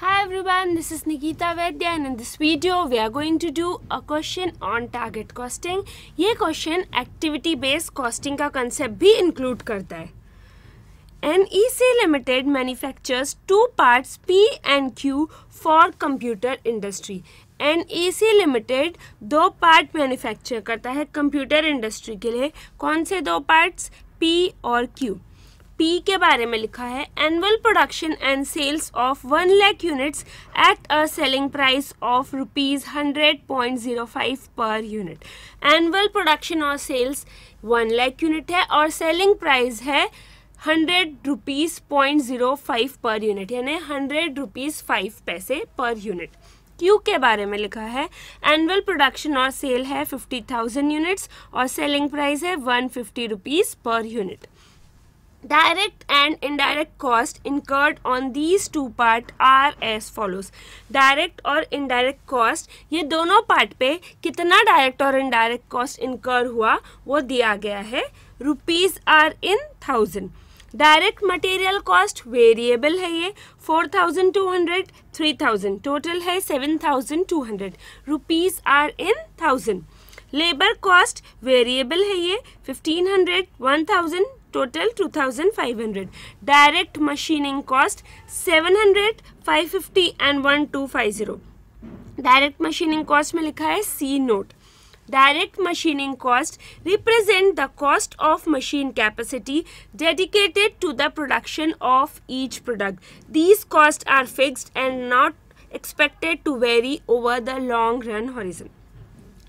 Hi everyone, this is Nikita Vedya and in this video we are going to do a question on target costing. ये question activity based costing का concept भी include करता है NEC Limited manufactures two parts P and Q for computer industry. NEC Limited दो part manufacture करता है computer industry के लिए कौन से दो parts P और Q पी के बारे में लिखा है annual production and sales of one lakh units at a selling price of rupees hundred point zero five per unit annual production और सेल्स वन लैख यूनिट है और सेलिंग प्राइस है hundred rupees point zero five per unit यानी hundred rupees five paise per unit Q के बारे में लिखा है एनुअल प्रोडक्शन और सेल है फिफ्टी थाउजेंड यूनिट्स और सेलिंग प्राइस है one fifty rupees per unit direct and indirect cost incurred on these two part are as follows direct और इनडायरेक्ट कॉस्ट ये दोनों पार्ट पे कितना डायरेक्ट और इनडायरेक्ट कॉस्ट इनकर हुआ वो दिया गया है rupees are in thousand direct material cost variable है ये four thousand two hundred three thousand total है seven thousand two hundred rupees are in thousand labour cost variable है ये fifteen hundred one thousand total 2500 direct machining cost 700 550 and 1250 direct machining cost में लिखा है C note direct machining cost represent the cost of machine capacity dedicated to the production of each product these costs are fixed and not expected to vary over the long run horizon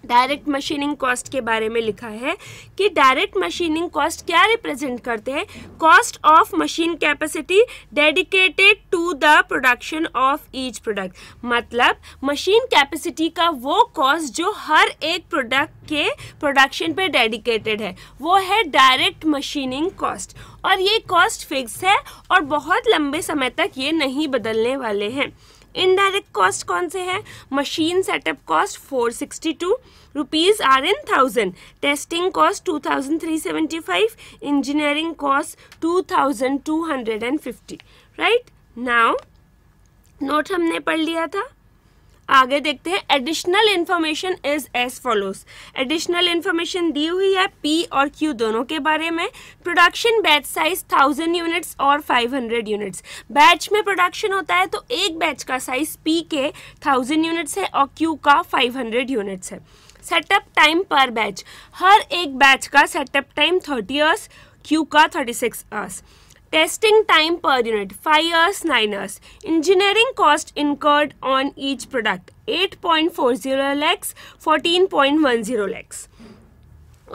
direct machining cost के बारे में लिखा है कि direct machining cost क्या represent करते हैं cost of machine capacity dedicated to the production of each product मतलब मशीन कैपेसिटी का वो कॉस्ट जो हर एक प्रोडक्ट के प्रोडक्शन पे डेडिकेटेड है वो है डायरेक्ट मशीनिंग कॉस्ट और ये कॉस्ट फिक्स है और बहुत लंबे समय तक ये नहीं बदलने वाले हैं इनडायरेक्ट कॉस्ट कौन से हैं machine setup cost four sixty two rupees are in thousand testing cost two thousand three seventy five engineering cost two thousand two hundred and fifty right now note हमने पढ़ लिया था आगे देखते हैं additional information is as follows additional information दी हुई है पी और क्यू दोनों के बारे में production batch size thousand units और फाइव हंड्रेड यूनिट्स बैच में प्रोडक्शन होता है तो एक बैच का साइज पी के थाउजेंड यूनिट्स है और क्यू का फाइव हंड्रेड यूनिट्स है सेटअप टाइम पर बैच हर एक बैच का setup time thirty hours Q का thirty six hours Testing time per unit 5 years 9 years. Engineering cost incurred on each product 8.40 lakhs 14.10 lakhs.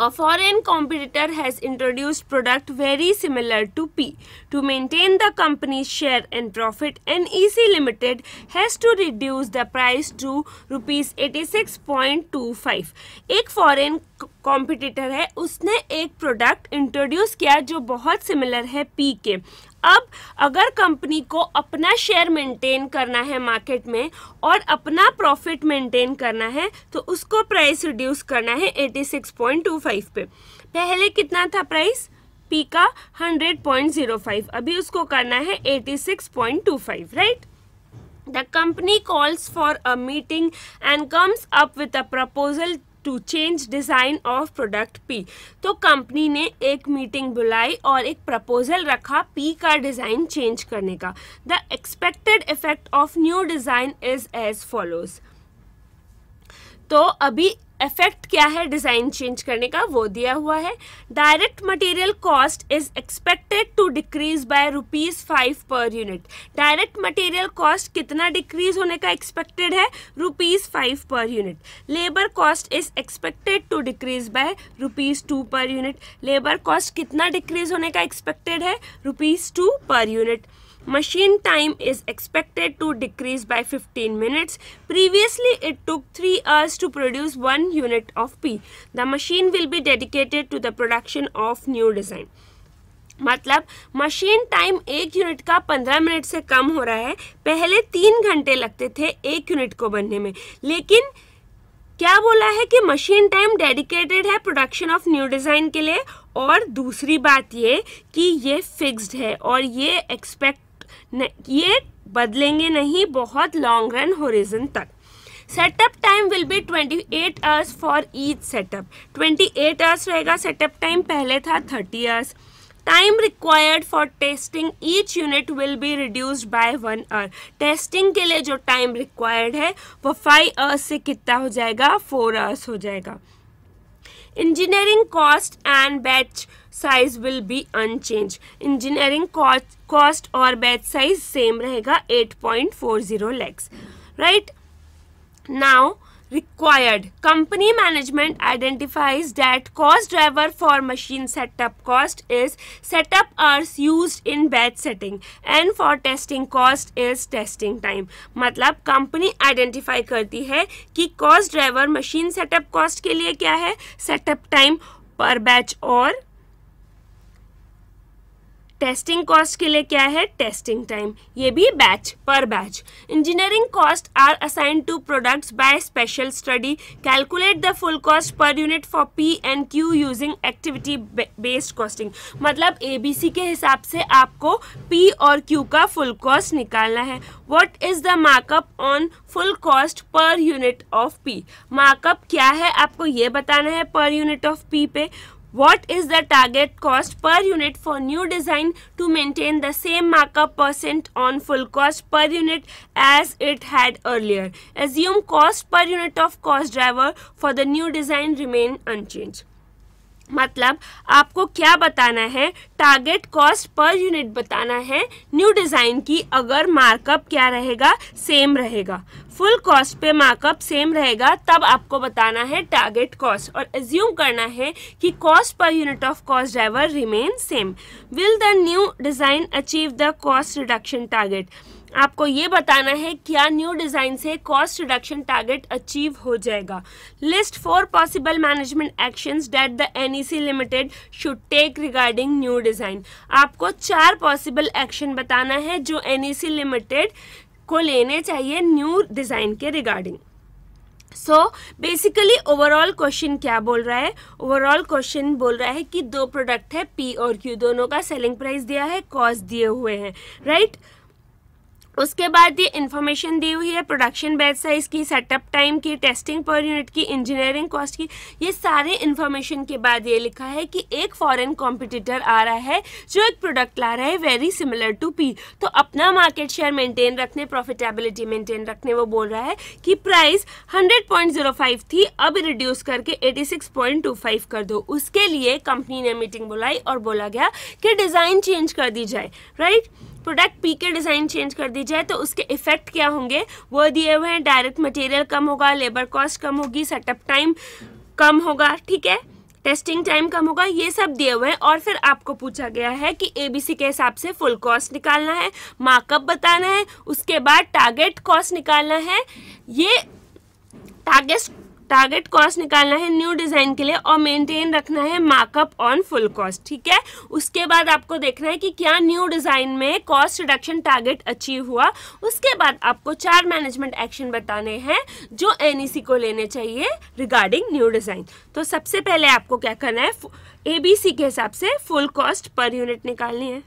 A foreign competitor has introduced product very similar to P. To maintain the company's share and profit, NEC Limited has to reduce the price to rupees 86.25. A foreign competitor है उसने एक product introduce किया जो बहुत similar है P के अब अगर कंपनी को अपना शेयर मेंटेन करना है मार्केट में और अपना प्रॉफिट मेंटेन करना है तो उसको प्राइस रिड्यूस करना है 86.25 पे पहले कितना था प्राइस पी का 100.05 अभी उसको करना है 86.25 right The company calls for a meeting and comes up with a proposal to change design of product P तो कंपनी ने एक मीटिंग बुलाई और एक प्रपोजल रखा पी का डिज़ाइन चेंज करने का the expected effect of new design is as follows तो अभी इफेक्ट क्या है डिज़ाइन चेंज करने का वो दिया हुआ है direct material cost is expected to decrease by rupees five per unit direct material cost कितना डिक्रीज होने का एक्सपेक्टेड है rupees five per unit labour cost is expected to decrease by rupees two per unit labour cost कितना decrease होने का expected है rupees two per unit machine time is expected to decrease by 15 minutes. Previously, it took 3 hours to produce 1 unit of P. The machine will be dedicated to the production of new design. मतलब machine time एक unit का पंद्रह minute से कम हो रहा है पहले तीन घंटे लगते थे एक यूनिट को बनने में लेकिन क्या बोला है कि मशीन टाइम डेडिकेटेड है प्रोडक्शन ऑफ न्यू डिज़ाइन के लिए और दूसरी बात ये कि ये फिक्स्ड है और ये एक्सपेक्ट ये बदलेंगे नहीं बहुत लॉन्ग रन होरिजन तक setup time will be 28 hours for each setup 28 hours रहेगा सेटअप टाइम पहले था 30 hours time required for testing each unit will be reduced by one hour testing के लिए जो टाइम रिक्वायर्ड है वो फाइव आवर्स से कितना हो जाएगा फोर आवर्स हो जाएगा engineering cost and batch size will be unchanged engineering cost और बैच साइज सेम रहेगा 8.40 point four zero lakhs right now required company management identifies that cost driver for machine setup cost is setup hours used in batch setting and for testing cost is testing time मतलब company identify करती है कि cost driver machine setup cost के लिए क्या है setup time per batch और testing cost के लिए क्या है टेस्टिंग टाइम ये भी batch per batch engineering cost are assign to products by special study calculate the full cost per unit for P and Q using activity based costing मतलब ABC के हिसाब से आपको पी और क्यू का full cost निकालना है what is the markup on full cost per unit of P markup क्या है आपको ये बताना है पर यूनिट ऑफ पी पे What is the target cost per unit for new design to maintain the same markup percent on full cost per unit as it had earlier? Assume cost per unit of cost driver for the new design remain unchanged. मतलब आपको क्या बताना है target cost per unit बताना है new design की अगर markup क्या रहेगा सेम रहेगा फुल कॉस्ट पे मार्कअप सेम रहेगा तब आपको बताना है टारगेट कॉस्ट और एज्यूम करना है कि cost per unit of cost driver remain same will the new design achieve the cost reduction target आपको ये बताना है क्या न्यू डिज़ाइन से कॉस्ट रिडक्शन टारगेट अचीव हो जाएगा list four possible management actions that the C limited should take regarding new design आपको चार पॉसिबल एक्शन बताना है जो सी लिमिटेड e को लेने चाहिए न्यू डिज़ाइन के regarding so basically overall question क्या बोल रहा है ओवरऑल क्वेश्चन बोल रहा है कि दो प्रोडक्ट है पी और क्यू दोनों का सेलिंग प्राइस दिया है कॉस्ट दिए हुए हैं राइट right? उसके बाद ये इन्फॉर्मेशन दी हुई है प्रोडक्शन बैच साइज की सेटअप टाइम की टेस्टिंग पर यूनिट की इंजीनियरिंग कॉस्ट की ये सारे इन्फॉर्मेशन के बाद ये लिखा है कि एक फॉरेन कॉम्पिटिटर आ रहा है जो एक प्रोडक्ट ला रहा है वेरी सिमिलर टू पी तो अपना मार्केट शेयर मेंटेन रखने प्रॉफिटेबिलिटी मेंटेन रखने वो बोल रहा है कि प्राइस हंड्रेड थी अब रिड्यूस करके एटी कर दो उसके लिए कंपनी ने मीटिंग बुलाई और बोला गया कि डिज़ाइन चेंज कर दी जाए राइट right? प्रोडक्ट पी के डिज़ाइन चेंज कर दी जाए तो उसके इफेक्ट क्या होंगे वो दिए हुए हैं डायरेक्ट मटेरियल कम होगा लेबर कॉस्ट कम होगी सेटअप टाइम कम होगा ठीक है टेस्टिंग टाइम कम होगा ये सब दिए हुए हैं और फिर आपको पूछा गया है कि एबीसी के हिसाब से फुल कॉस्ट निकालना है मार्कअप बताना है उसके बाद टारगेट कॉस्ट निकालना है ये टारगेट टारगेट कॉस्ट निकालना है न्यू डिजाइन के लिए और मेंटेन रखना है मार्कअप ऑन फुल कॉस्ट ठीक है उसके बाद आपको देखना है कि क्या न्यू डिजाइन में कॉस्ट रिडक्शन टारगेट अचीव हुआ उसके बाद आपको चार मैनेजमेंट एक्शन बताने हैं जो एनईसी को लेने चाहिए रिगार्डिंग न्यू डिजाइन तो सबसे पहले आपको क्या करना है एबीसी के हिसाब से फुल कॉस्ट पर यूनिट निकालनी है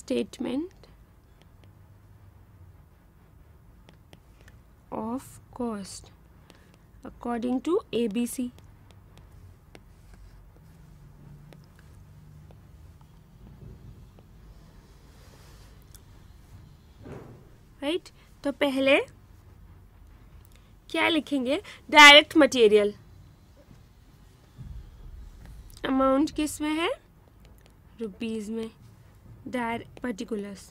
statement of cost according to ABC. Right right? तो पहले क्या लिखेंगे डायरेक्ट मटेरियल अमाउंट किस में है रुपीज़ में डायर particulars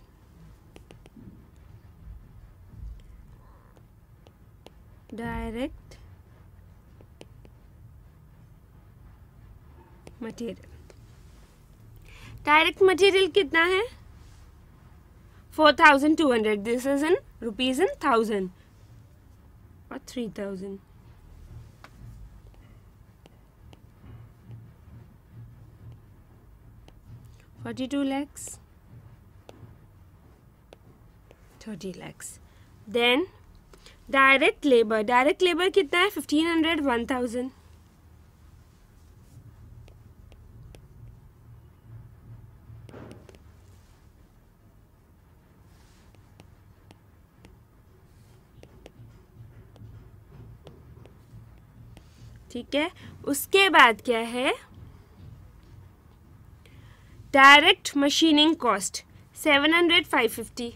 direct material direct material कितना है four thousand two hundred this is in rupees in thousand और three thousand forty two lakhs thirty lakhs then direct labour direct labour कितना है फिफ्टीन हंड्रेड वन थाउजेंड ठीक है उसके बाद क्या है direct machining cost seven hundred five fifty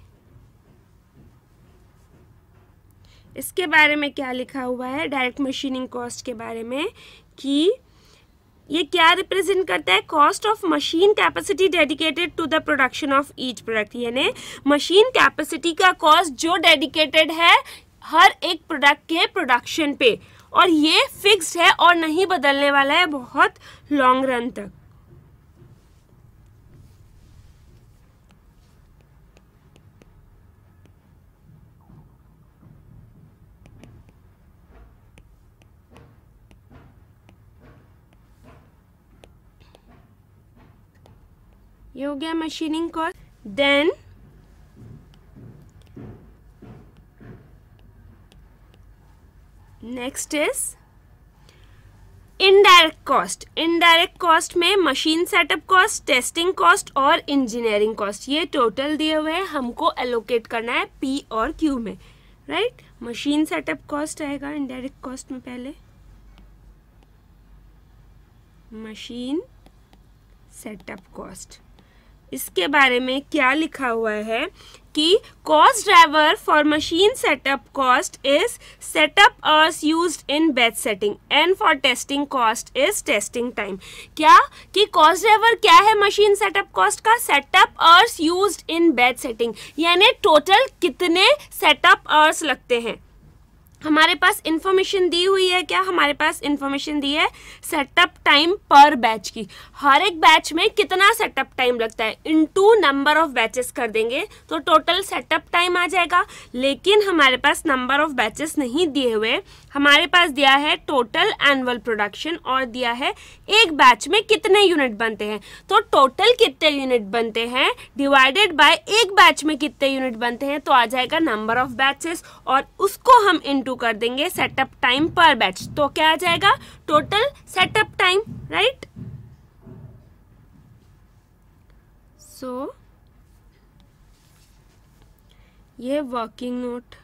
इसके बारे में क्या लिखा हुआ है डायरेक्ट मशीनिंग कॉस्ट के बारे में कि ये क्या रिप्रेजेंट करता है cost of machine capacity dedicated to the production of each product यानी मशीन कैपेसिटी का कॉस्ट जो डेडिकेटेड है हर एक प्रोडक्ट के प्रोडक्शन पे और ये फिक्स्ड है और नहीं बदलने वाला है बहुत लॉन्ग रन तक ये हो गया machining cost then next is indirect cost indirect cost में machine setup cost testing cost और इंजीनियरिंग कॉस्ट ये टोटल दिए हुए हैं हमको एलोकेट करना है पी और क्यू में राइट मशीन सेटअप कॉस्ट आएगा इनडायरेक्ट कॉस्ट में पहले मशीन सेटअप कॉस्ट इसके बारे में क्या लिखा हुआ है कि cost driver for machine setup cost is setup hours used in batch setting and for testing cost is testing time क्या कि कॉस्ट ड्राइवर क्या है मशीन सेटअप कॉस्ट का setup hours used in batch setting यानी total कितने setup hours लगते हैं हमारे पास इन्फॉर्मेशन दी हुई है क्या हमारे पास इन्फॉर्मेशन दी है सेटअप टाइम पर बैच की हर एक बैच में कितना सेटअप टाइम लगता है into number of batches कर देंगे तो टोटल सेटअप टाइम आ जाएगा लेकिन हमारे पास नंबर ऑफ बैचेस नहीं दिए हुए हमारे पास दिया है टोटल एनुअल प्रोडक्शन और दिया है एक बैच में कितने यूनिट बनते हैं तो टोटल कितने यूनिट बनते हैं डिवाइडेड बाय एक बैच में कितने यूनिट बनते हैं तो आ जाएगा नंबर ऑफ बैचेस और उसको हम इंटू कर देंगे सेटअप टाइम पर बैच तो क्या आ जाएगा total setup time right so ये working note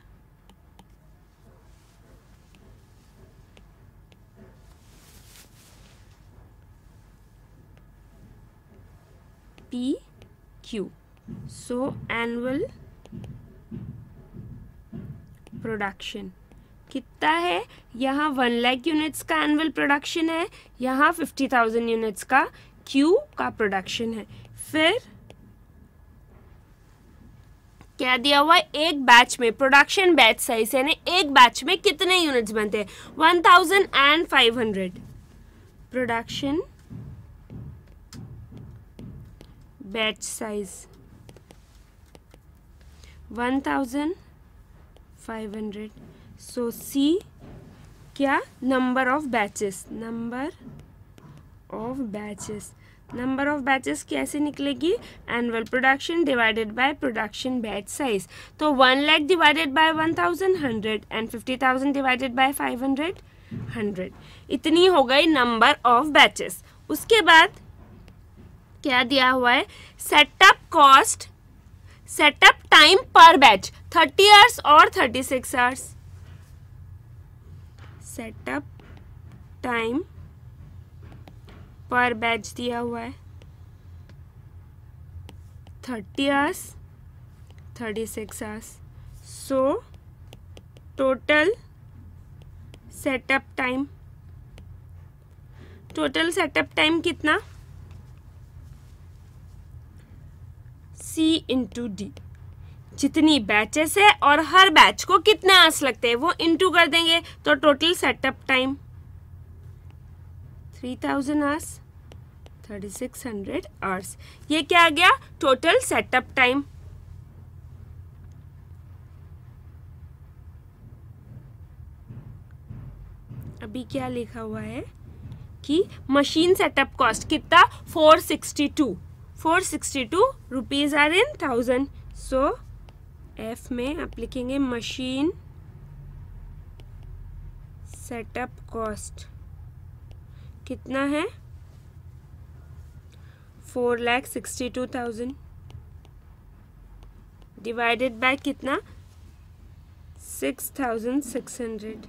P Q so annual production कितना है यहाँ वन लैक यूनिट्स का एनुअल प्रोडक्शन है यहाँ फिफ्टी थाउजेंड यूनिट्स का क्यू का प्रोडक्शन है फिर क्या दिया हुआ एक बैच में प्रोडक्शन बैच साइज यानी एक बैच में कितने यूनिट्स बनते हैं one thousand and five hundred production batch size one thousand five hundred so C क्या number of batches number of batches number of batches कैसे निकलेगी annual production divided by production batch size तो one lakh divided by one thousand hundred and fifty thousand divided by five hundred hundred इतनी हो गई number of batches उसके बाद क्या दिया हुआ है setup cost setup time per batch thirty hours और thirty six hours setup time per batch दिया हुआ है thirty hours thirty six hours so total setup time total setup time कितना सी इंटू डी जितनी बैचेस है और हर batch को कितने आंस लगते हैं वो इंटू कर देंगे तो total setup time three thousand hours thirty six hundred hours ये क्या आ गया टोटल सेटअप टाइम अभी क्या लिखा हुआ है कि मशीन सेटअप कॉस्ट कितना four sixty two 462 rupees are in thousand so F में आप लिखेंगे मशीन सेटअप कॉस्ट कितना है four lakh sixty two thousand divided by कितना six thousand six hundred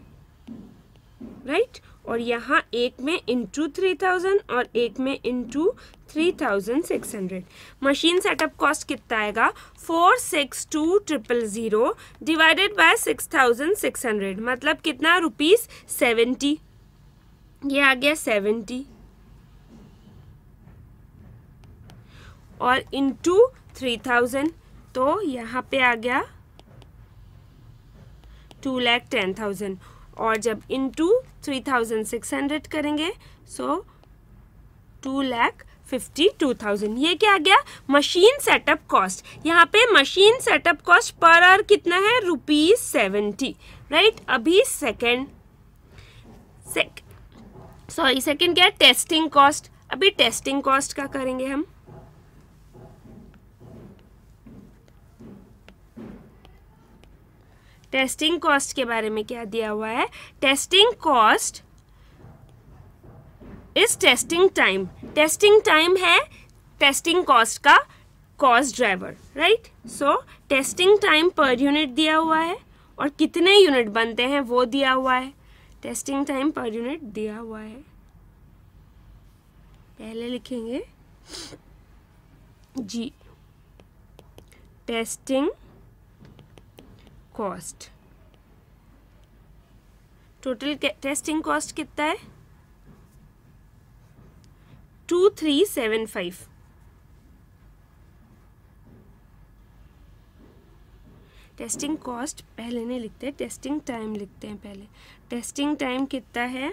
right और यहाँ एक में इंटू थ्री थाउजेंड और एक में into three thousand six hundred machine setup cost कितना आएगा four six two triple zero divided by six thousand six hundred मतलब कितना रुपीज़ सेवेंटी ये आ गया सेवेंटी और इंटू थ्री थाउजेंड तो यहाँ पे आ गया टू लैख टेन थाउजेंड और जब इनटू 3600 करेंगे so two lakh fifty two thousand ये क्या आ गया मशीन सेटअप कॉस्ट यहाँ पे machine setup cost per hour कितना है रुपीज सेवेंटी राइट अभी सेकेंड सॉरी सेकेंड क्या है टेस्टिंग कॉस्ट अभी टेस्टिंग कॉस्ट का करेंगे हम टेस्टिंग कॉस्ट के बारे में क्या दिया हुआ है testing cost is testing time testing time है टेस्टिंग कॉस्ट का cost driver right so testing time per unit दिया हुआ है और कितने यूनिट बनते हैं वो दिया हुआ है टेस्टिंग टाइम पर यूनिट दिया हुआ है पहले लिखेंगे G testing cost total testing cost कितना है two three seven five testing cost पहले नहीं लिखते टेस्टिंग टाइम लिखते हैं पहले टेस्टिंग टाइम कितना है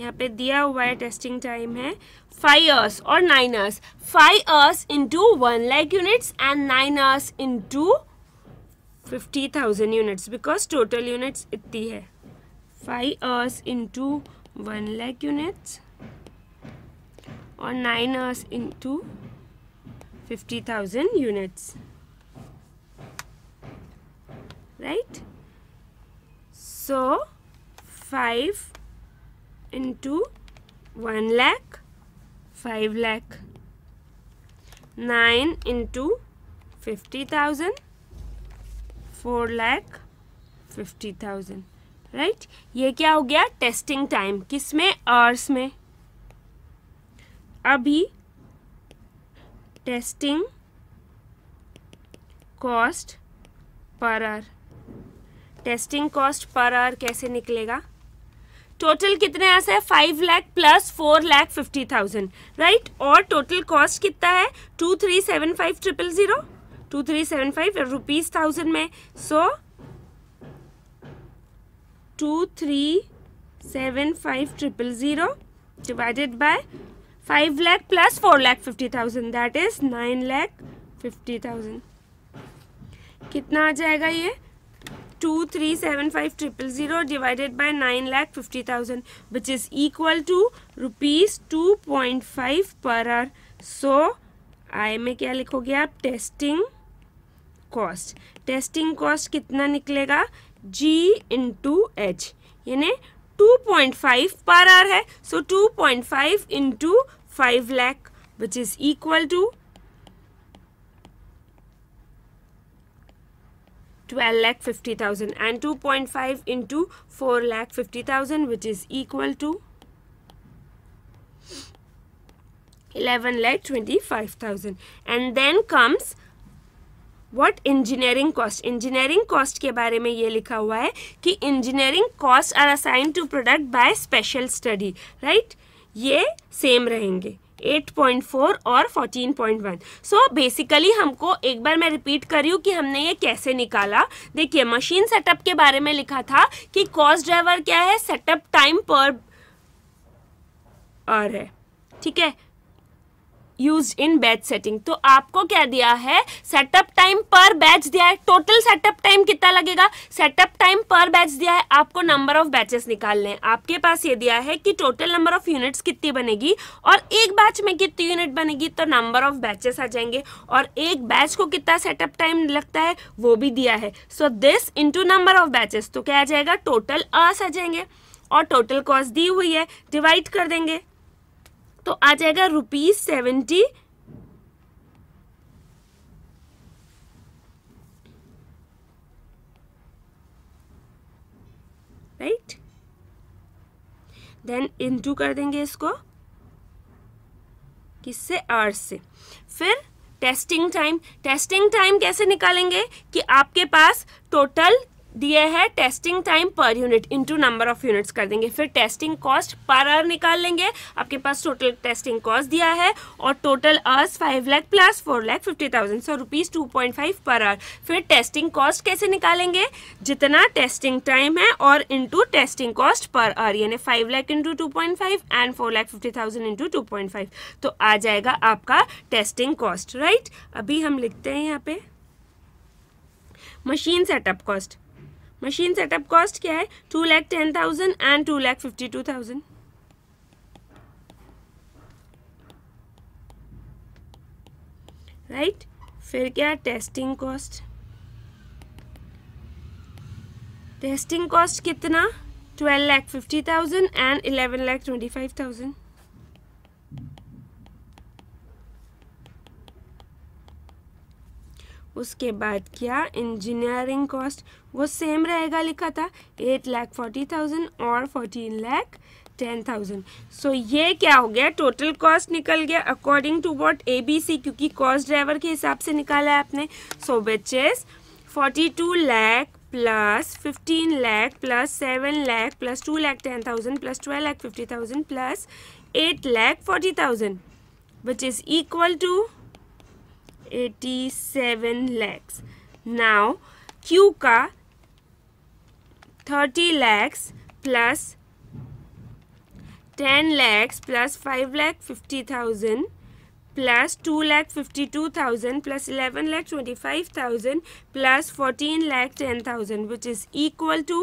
यहाँ पे दिया हुआ है टेस्टिंग टाइम है फाइव आवर्स और nine hours five hours into one lakh units and nine hours into fifty thousand units because total units इतनी है five hours into one lakh units और nine hours into fifty thousand units right so five into one lakh five lakh nine into fifty thousand four lakh fifty thousand right ये क्या हो गया testing time किस में hours में अभी testing cost per hour testing cost per hour कैसे निकलेगा टोटल कितने ऐसे है five lakh plus four lakh fifty thousand right और टोटल कॉस्ट कितना है two three seven five triple zero two three seven five rupees thousand में so two three seven five triple zero divided by five lakh plus four lakh fifty thousand that is nine lakh fifty thousand कितना आ जाएगा ये to three seven five triple zero divided by nine lakh fifty thousand which is equal to rupees two point five per hour so I में क्या लिखोगे आप testing cost testing cost कितना निकलेगा जी इन टू एच यानी two point five per hour है so two point five into five lakh which is equal to twelve lakh fifty thousand and two point five into four lakh fifty thousand which is equal to eleven lakh twenty five thousand and then comes what engineering cost engineering cost के बारे में ये लिखा हुआ है कि engineering cost are assign to product bye special study right ये same रहेंगे 8.4 और 14.1 सो so बेसिकली हमको एक बार मैं रिपीट करी हूँ कि हमने ये कैसे निकाला देखिए मशीन सेटअप के बारे में लिखा था कि कॉस्ट ड्राइवर क्या है सेटअप टाइम पर और है ठीक है यूज इन बैच सेटिंग तो आपको क्या दिया है सेटअप टाइम पर बैच दिया है टोटल सेटअप टाइम कितना लगेगा सेटअप टाइम पर बैच दिया है आपको नंबर ऑफ बैचेस निकालने हैं आपके पास ये दिया है कि टोटल नंबर ऑफ यूनिट्स कितनी बनेगी और एक बैच में कितनी यूनिट बनेगी तो नंबर ऑफ बैचेस आ जाएंगे और एक बैच को कितना सेटअप टाइम लगता है वो भी दिया है so this into number of batches तो क्या आ जाएगा टोटल आस आ जाएंगे और टोटल कॉस्ट दी हुई है डिवाइड कर देंगे तो आ जाएगा rupees seventy right then into कर देंगे इसको किससे आर से फिर टेस्टिंग टाइम टेस्टिंग टाइम कैसे निकालेंगे कि आपके पास टोटल दिया है testing time per unit into number of units कर देंगे फिर टेस्टिंग कॉस्ट पर आर निकाल लेंगे आपके पास टोटल टेस्टिंग कॉस्ट दिया है और total hours five lakh plus four lakh fifty thousand so rupees two point five per hour फिर टेस्टिंग कॉस्ट कैसे निकालेंगे जितना टेस्टिंग टाइम है और into testing cost per hour यानी five lakh into two point five and four lakh fifty thousand into two point five तो आ जाएगा आपका टेस्टिंग कॉस्ट राइट अभी हम लिखते हैं यहाँ पे machine setup cost machine setup cost क्या है two lakh ten thousand and two lakh fifty two thousand right फिर क्या टेस्टिंग कॉस्ट टेस्टिंग कॉस्ट कितना twelve lakh fifty thousand and eleven lakh twenty five thousand उसके बाद क्या इंजीनियरिंग कॉस्ट वो सेम रहेगा लिखा था एट लैख फोर्टी थाउजेंड और fourteen lakh ten thousand so ये क्या हो गया टोटल कॉस्ट निकल गया according to what A B C क्योंकि कॉस्ट ड्राइवर के हिसाब से निकाला है आपने so batches forty two lakh plus fifteen lakh plus seven lakh plus two lakh ten thousand plus twelve lakh fifty thousand plus eight lakh forty thousand which is equal to eighty seven lakhs now Q का thirty lakhs plus ten lakhs plus five lakh fifty thousand plus two lakh fifty two thousand plus eleven lakh twenty five thousand plus fourteen lakh ten thousand which is equal to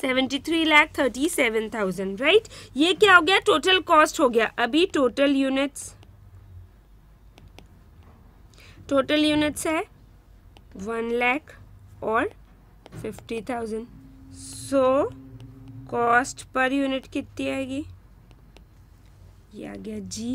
seventy three lakh thirty seven thousand right ये क्या हो गया total cost हो गया अभी total units total units है one lakh और fifty thousand so cost per unit कितनी आएगी ये आ गया जी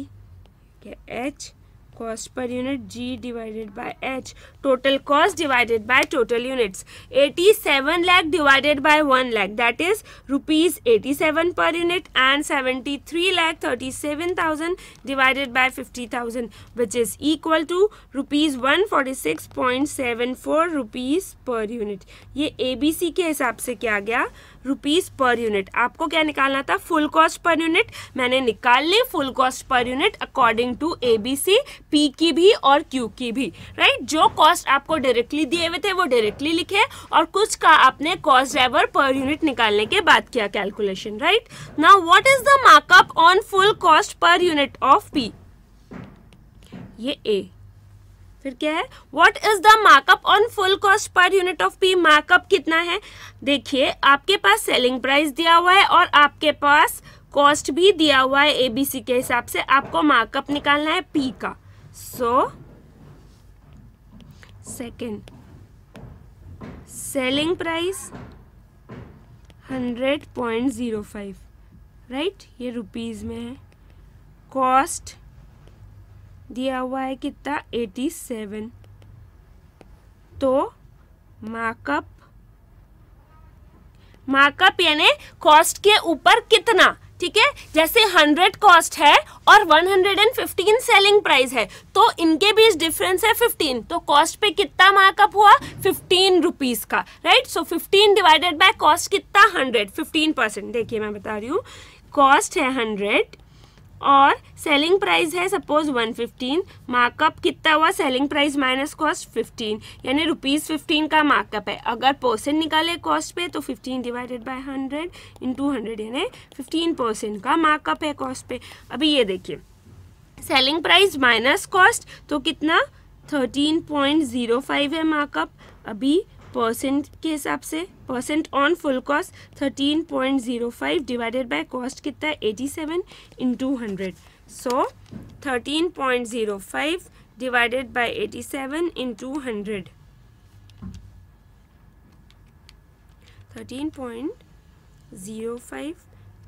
क्या H cost per unit G divided by H total cost divided by total units 87 lakh divided by 1 lakh that is rupees 87 per unit and 73 lakh 37,000 divided by 50,000 which is equal to rupees 146.74 rupees per unit ये ABC के हिसाब से क्या गया rupees per unit आपको क्या निकालना था फुल कॉस्ट पर यूनिट मैंने निकाल ली full cost per unit according to A B C P की भी और क्यू की भी राइट जो कॉस्ट आपको डायरेक्टली दिए हुए थे वो डायरेक्टली लिखे और कुछ का आपने कॉस्ट ड्राइवर पर यूनिट निकालने के बाद किया calculation right now what is the markup on full cost per unit of P ये ए फिर क्या है what is the markup on full cost per unit of P markup कितना है देखिए आपके पास सेलिंग प्राइस दिया हुआ है और आपके पास कॉस्ट भी दिया हुआ है एबीसी के हिसाब से आपको मार्कअप निकालना है पी का so second selling price hundred point zero five right ये रुपीज़ में है कॉस्ट दिया हुआ है कितना एटी सेवन तो मार्कअप मार्कअप यानी कॉस्ट के ऊपर कितना ठीक है जैसे 100 कॉस्ट है और 115 सेलिंग प्राइस है तो इनके बीच डिफरेंस है 15 तो कॉस्ट पे कितना मार्कअप हुआ 15 रुपीस का right so 15 divided by cost कितना 100 15 परसेंट देखिए मैं बता रही हूँ कॉस्ट है हंड्रेड और सेलिंग प्राइस है सपोज वन फिफ्टीन मार्कअप कितना हुआ selling price minus cost fifteen यानी रुपीज़ फिफ्टीन का मार्कअप है अगर परसेंट निकाले कॉस्ट पे तो fifteen divided by hundred to hundred यानी फिफ्टीन परसेंट का मार्कअप है कॉस्ट पे अभी ये देखिए सेलिंग प्राइस माइनस कॉस्ट तो कितना थर्टीन पॉइंट ज़ीरो फाइव है मार्कअप अभी परसेंट के हिसाब से percent on full cost thirteen point zero five divided by cost कितना है eighty seven into hundred so thirteen point zero five divided by eighty seven into hundred thirteen point zero five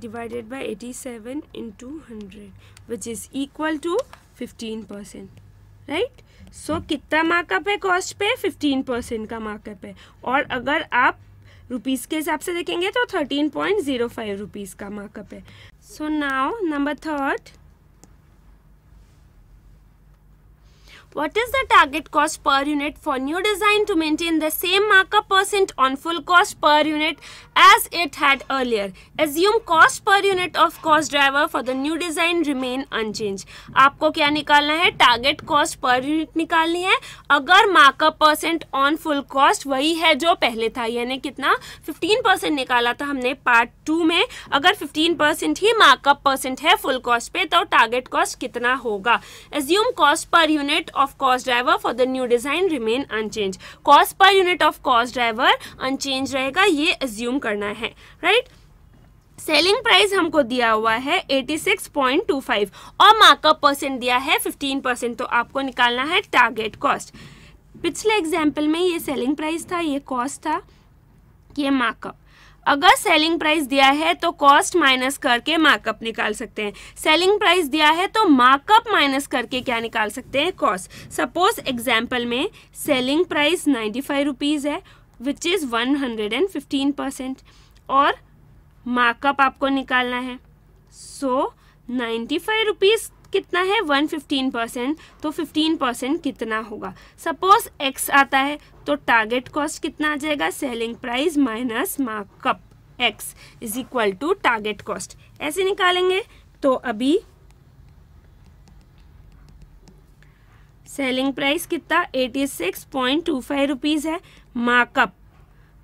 divided eighty seven into hundred which is equal to fifteen percent right so so, कितना markup है cost पे fifteen percent का markup है और अगर आप rupees के हिसाब से देखेंगे तो thirteen point zero five rupees का मार्कअप है so now number third What is the target cost per unit for new design to maintain the same markup percent on full cost per unit as it had earlier? Assume cost per unit of cost driver for the new design remain unchanged. आपको क्या निकालना है Target cost per unit निकालनी है अगर markup percent on full cost वही है जो पहले था यानी कितना 15 परसेंट निकाला था हमने पार्ट टू में अगर 15 परसेंट ही मार्कअप परसेंट है फुल कॉस्ट पे तो टारगेट कॉस्ट कितना होगा assume cost per unit of cost driver for the new design remain unchanged. Cost per unit of cost driver unchanged रहेगा ये assume करना है right? सेलिंग प्राइस हमको दिया हुआ है 86.25 और मार्कअप परसेंट दिया है 15 परसेंट तो आपको निकालना है टारगेट कॉस्ट पिछले एग्जांपल में ये सेलिंग प्राइस था ये कॉस्ट था ये मार्कअप अगर सेलिंग प्राइस दिया है तो कॉस्ट माइनस करके मार्कअप निकाल सकते हैं सेलिंग प्राइस दिया है तो मार्कअप माइनस करके क्या निकाल सकते हैं कॉस्ट सपोज एग्जाम्पल में selling price ninety five rupees है which is one hundred and fifteen percent और मार्कअप आपको निकालना है सो नाइन्टी फाइव रुपीज़ कितना है वन फिफ्टीन परसेंट तो फिफ्टीन परसेंट कितना होगा सपोज एक्स आता है तो टारगेट कॉस्ट कितना आ जाएगा selling price minus markup X is equal to target cost ऐसे निकालेंगे तो अभी सेलिंग प्राइस कितना eighty six point two five rupees है मार्कअप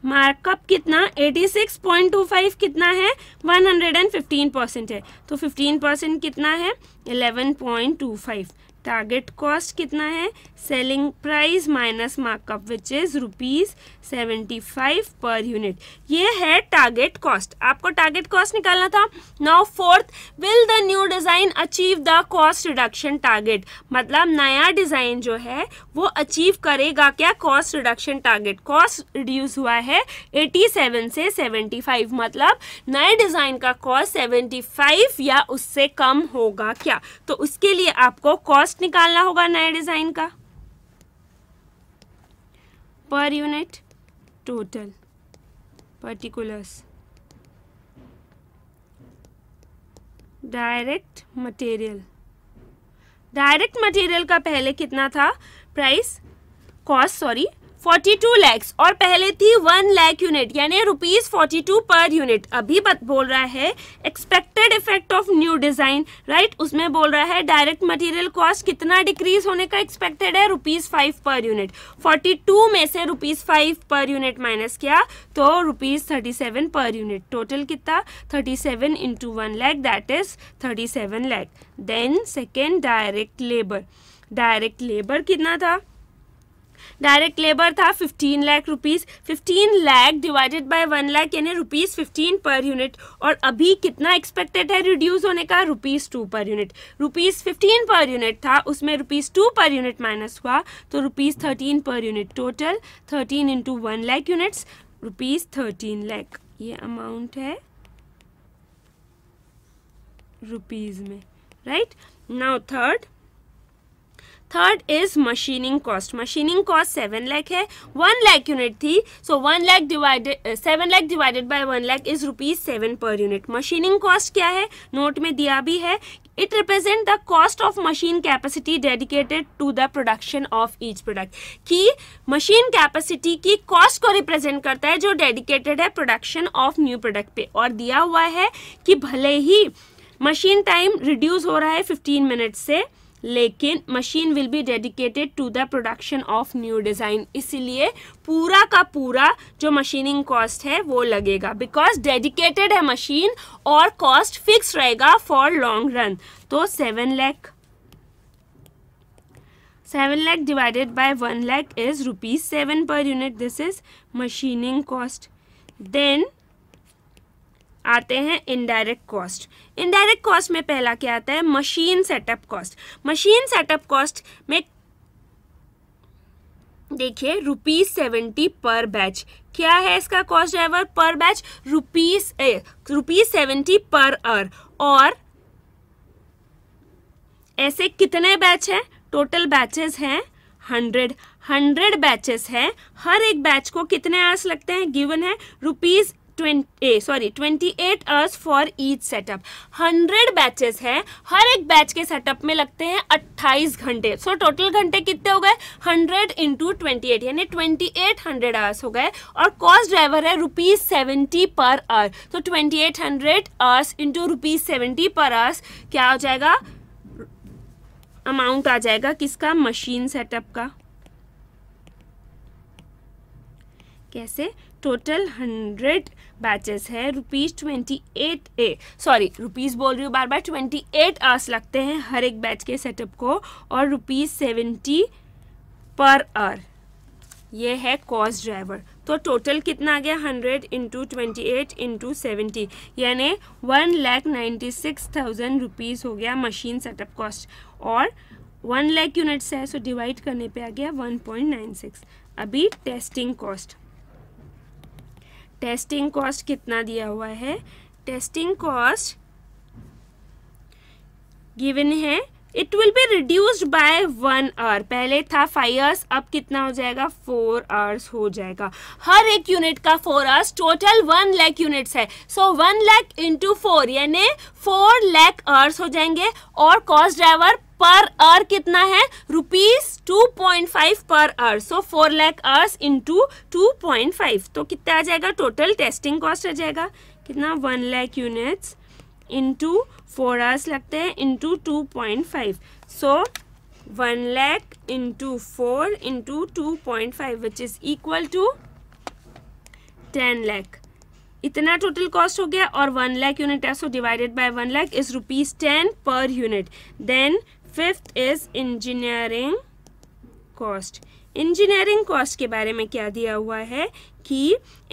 मार्कअप कितना 86.25 कितना है 115 परसेंट है तो 15 परसेंट कितना है 11.25 टारगेट कॉस्ट कितना है selling price minus markup which is rupees seventy five per unit ये है टारगेट कॉस्ट आपको टारगेट कॉस्ट निकालना था now fourth will the new design achieve the cost reduction target मतलब नया डिज़ाइन जो है वो अचीव करेगा क्या cost reduction target cost reduce हुआ है एटी सेवन से फाइव मतलब नए डिज़ाइन का कॉस्ट सेवेंटी फाइव या उससे कम होगा क्या तो उसके लिए आपको कॉस्ट कॉस्ट निकालना होगा नए डिज़ाइन का per unit total particulars direct material direct material का पहले कितना था price cost sorry forty two lakhs और पहले थी वन लैख यूनिट यानी rupees forty two per unit अभी बोल रहा है expected effect of new design right उसमें बोल रहा है डायरेक्ट मटेरियल कॉस्ट कितना डिक्रीज होने का एक्सपेक्टेड है rupees five per unit forty two में से rupees five per unit minus किया तो rupees thirty seven per unit total कितना thirty seven into one lakh that is thirty seven lakh then second direct labour direct labour कितना था direct labour था fifteen lakh rupees fifteen lakh divided by one lakh यानी rupees fifteen per unit और अभी कितना expected है reduce होने का rupees two per unit rupees fifteen per unit था उसमें rupees two per unit minus हुआ तो rupees thirteen per unit total thirteen into one lakh units rupees thirteen lakh ये अमाउंट है रुपीज़ में right now third third is machining cost machining cost seven lakh है one lakh unit थी so one lakh divided seven lakh divided by one lakh is rupees seven per unit machining cost क्या है note में दिया भी है it represent the cost of machine capacity dedicated to the production of each product कि machine capacity की cost को represent करता है जो डेडिकेटेड है प्रोडक्शन ऑफ न्यू प्रोडक्ट पे और दिया हुआ है कि भले ही मशीन टाइम रिड्यूस हो रहा है फिफ्टीन मिनट से लेकिन machine will be dedicated to the production of new design इसीलिए पूरा का पूरा जो मशीनिंग कॉस्ट है वो लगेगा बिकॉज डेडिकेटेड है मशीन और कॉस्ट फिक्स रहेगा फॉर लॉन्ग रन तो seven lakh seven lakh divided by one lakh is rupees seven per unit this is machining cost then आते हैं इनडायरेक्ट कॉस्ट इनडायरेक्ट कॉस्ट में पहला क्या आता है machine setup cost machine setup cost में देखिए रुपीज सेवेंटी पर बैच क्या है इसका cost driver per batch rupees rupees seventy per hour और ऐसे कितने बैच हैं टोटल बैचेस हैं हंड्रेड हंड्रेड बैचेस हैं हर एक बैच को कितने आर्स लगते हैं गिवन है rupees twenty sorry twenty eight hours for each setup hundred batches हैं हर एक बैच के सेटअप में लगते हैं अट्ठाईस घंटे सो टोटल घंटे कितने हो गए हंड्रेड इंटू ट्वेंटी एट यानी ट्वेंटी एट हंड्रेड आवर्स हो गए और कॉस्ट ड्राइवर है रुपीज सेवेंटी पर आवर तो twenty eight hundred hours into rupees seventy per hours क्या हो जाएगा अमाउंट आ जाएगा किसका मशीन सेटअप का कैसे टोटल हंड्रेड बैचेस है rupees twenty eight A sorry rupees बोल रही हूँ बार बार ट्वेंटी एट आवर्स लगते हैं हर एक बैच के सेटअप को और रुपीज़ सेवेंटी पर आवर ये है कॉस्ट ड्राइवर तो टोटल कितना आ गया hundred into twenty eight into seventy यानी one lakh ninety six thousand rupees हो गया मशीन सेटअप कॉस्ट और वन लैख यूनिट्स है सो डिवाइड करने पे आ गया वन पॉइंट नाइन सिक्स अभी टेस्टिंग कॉस्ट टेस्टिंग कॉस्ट कितना दिया हुआ है टेस्टिंग कॉस्ट गिवन है it will be reduced by one hour पहले था फाइव आवर्स अब कितना हो जाएगा फोर आवर्स हो जाएगा हर एक यूनिट का four hours total one lakh units है so one lakh into four यानी फोर लैख आवर्स हो जाएंगे और कॉस्ट ड्राइवर पर आर कितना है rupees two point five per hour so four lakh hours into two point five तो कितना आ जाएगा टोटल टेस्टिंग कॉस्ट आ जाएगा कितना one lakh units into four hours लगते हैं इन two point five so one lakh into four into two point five which is equal to ten lakh इतना टोटल कॉस्ट हो गया और वन लैख यूनिट है so divided by one lakh is rupees ten per unit then fifth is engineering cost engineering cost के बारे में क्या दिया हुआ है कि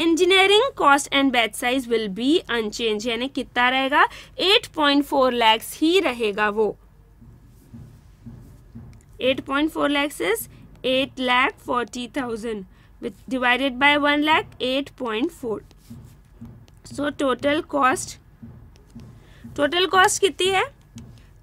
engineering cost and batch size will be unchanged यानी कितना रहेगा 8.4 लैक्स ही रहेगा वो 8.4 लैक्स is 8 lakh 40,000 with one by 1 point 8.4 so total cost total cost कितनी है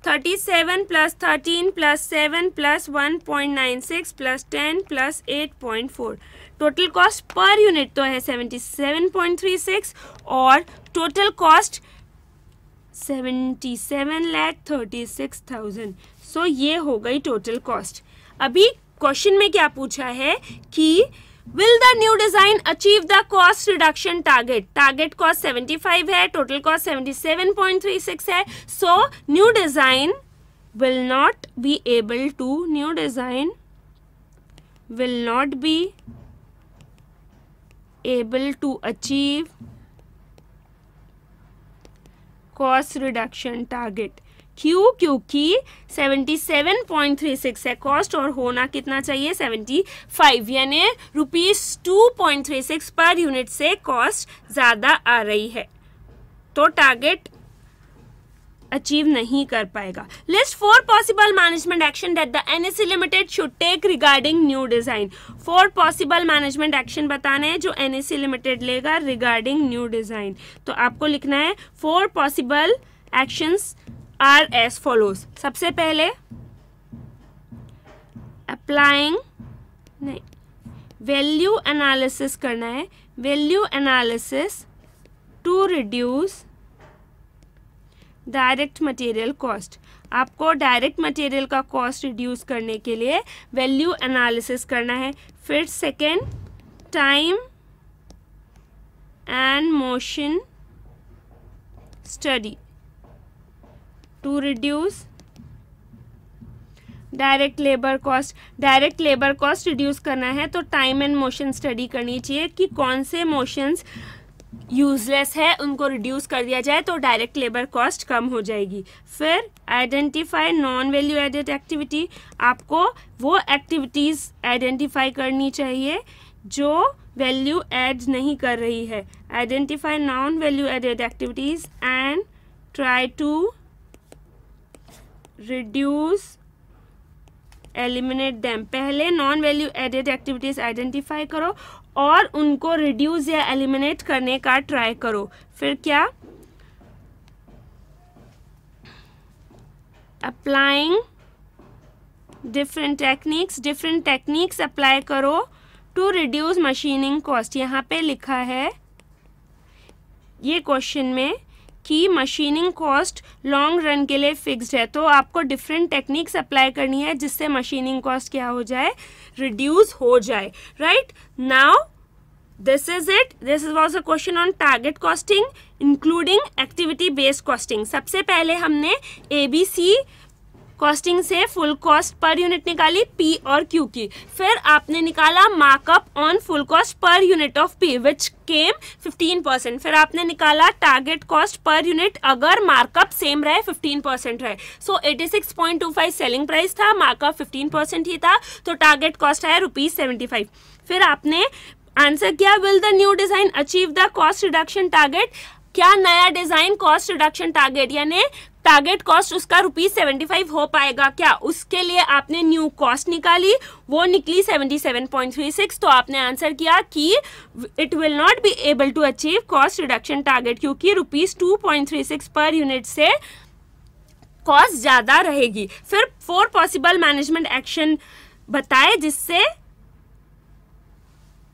thirty seven plus thirteen plus seven plus one point nine six plus ten plus eight point four total cost per unit तो है seventy seven point three six और total cost seventy seven lakh thirty six thousand so ये हो गई total cost अभी question में क्या पूछा है कि Will the new design achieve the cost reduction target? Target cost 75 है, total cost 77.36 है. So new design will not be able to, new design will not be able to achieve cost reduction target. क्यों क्योंकि 77.36 है cost और होना कितना चाहिए 75 यानी रुपीज़ टू पर यूनिट से कॉस्ट ज़्यादा आ रही है तो टारगेट अचीव नहीं कर पाएगा list four possible management action that the C limited should take regarding new design four possible management action बताने हैं जो सी लिमिटेड लेगा रिगार्डिंग न्यू डिजाइन तो आपको लिखना है four possible actions are as follows सबसे पहले अप्लाइंग नहीं वैल्यू एनालिसिस करना है value analysis to reduce direct material cost आपको डायरेक्ट मटेरियल का कॉस्ट रिड्यूस करने के लिए वैल्यू एनालिसिस करना है फिर second time and motion study to reduce direct labour cost direct labour cost reduce करना है तो टाइम एंड मोशन स्टडी करनी चाहिए कि कौन से मोशंस यूजलेस है उनको रिड्यूस कर दिया जाए तो डायरेक्ट लेबर कॉस्ट कम हो जाएगी फिर identify non value added activity आपको वो एक्टिविटीज़ आइडेंटिफाई करनी चाहिए जो वैल्यू एड नहीं कर रही है identify non value added activities and try to reduce eliminate them पहले non value added activities identify करो और उनको रिड्यूस या एलिमिनेट करने का ट्राई करो फिर क्या applying different techniques different techniques apply करो टू रिड्यूस मशीनिंग कॉस्ट यहाँ पे लिखा है ये क्वेश्चन में की मशीनिंग कॉस्ट लॉन्ग रन के लिए फिक्स्ड है तो आपको डिफरेंट टेक्निक्स अप्लाई करनी है जिससे मशीनिंग कॉस्ट क्या हो जाए रिड्यूस हो जाए right now is it this is was a question on target costing including activity based costing सबसे पहले हमने ए बी सी कॉस्टिंग से फुल कॉस्ट पर यूनिट निकाली पी और क्यू की फिर आपने निकाला markup on full cost per unit of P which came 15 percent फिर आपने निकाला टारगेट कॉस्ट पर यूनिट अगर मार्कअप सेम रहे 15 परसेंट रहे सो so, 86.25 सेलिंग प्राइस था मार्कअप 15 परसेंट ही था तो टारगेट कॉस्ट आया रुपीज सेवेंटी फिर आपने आंसर किया will the new design achieve the cost reduction target क्या नया डिजाइन कॉस्ट रिडक्शन टारगेट यानी टारगेट कॉस्ट उसका रुपीज सेवेंटी फाइव हो पाएगा क्या उसके लिए आपने न्यू कॉस्ट निकाली वो निकली seventy seven point three six तो आपने आंसर किया कि it will not be able to achieve cost reduction target क्योंकि rupees two point three six per unit से कॉस्ट ज़्यादा रहेगी फिर फोर पॉसिबल मैनेजमेंट एक्शन बताए जिससे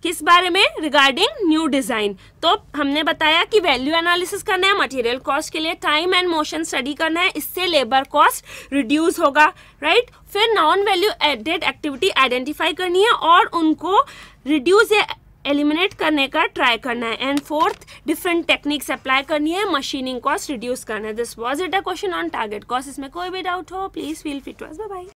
किस बारे में रिगार्डिंग न्यू डिज़ाइन तो हमने बताया कि वैल्यू एनालिसिस करना है मटेरियल कॉस्ट के लिए टाइम एंड मोशन स्टडी करना है इससे लेबर कॉस्ट रिड्यूस होगा राइट फिर non value added activity identify करनी है और उनको रिड्यूस या एलिमिनेट करने का ट्राई करना है and fourth different techniques apply करनी है मशीनिंग कॉस्ट रिड्यूस करना है this was it a question on target cost इसमें कोई भी डाउट हो please feel free was by